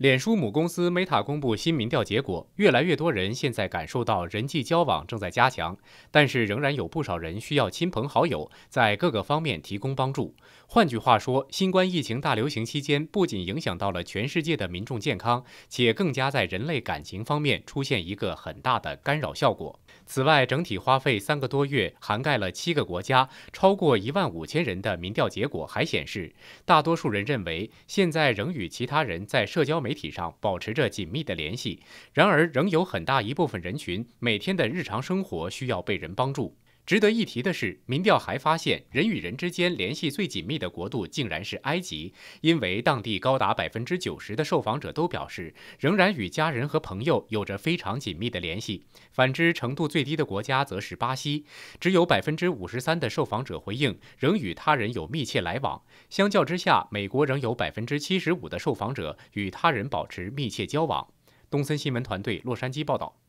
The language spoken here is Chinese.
脸书母公司 Meta 公布新民调结果，越来越多人现在感受到人际交往正在加强，但是仍然有不少人需要亲朋好友在各个方面提供帮助。换句话说，新冠疫情大流行期间不仅影响到了全世界的民众健康，且更加在人类感情方面出现一个很大的干扰效果。此外，整体花费三个多月、涵盖了七个国家、超过一万五千人的民调结果还显示，大多数人认为现在仍与其他人在社交媒媒体上保持着紧密的联系，然而仍有很大一部分人群每天的日常生活需要被人帮助。值得一提的是，民调还发现，人与人之间联系最紧密的国度竟然是埃及，因为当地高达百分之九十的受访者都表示，仍然与家人和朋友有着非常紧密的联系。反之，程度最低的国家则是巴西，只有百分之五十三的受访者回应仍与他人有密切来往。相较之下，美国仍有百分之七十五的受访者与他人保持密切交往。东森新闻团队洛杉矶报道。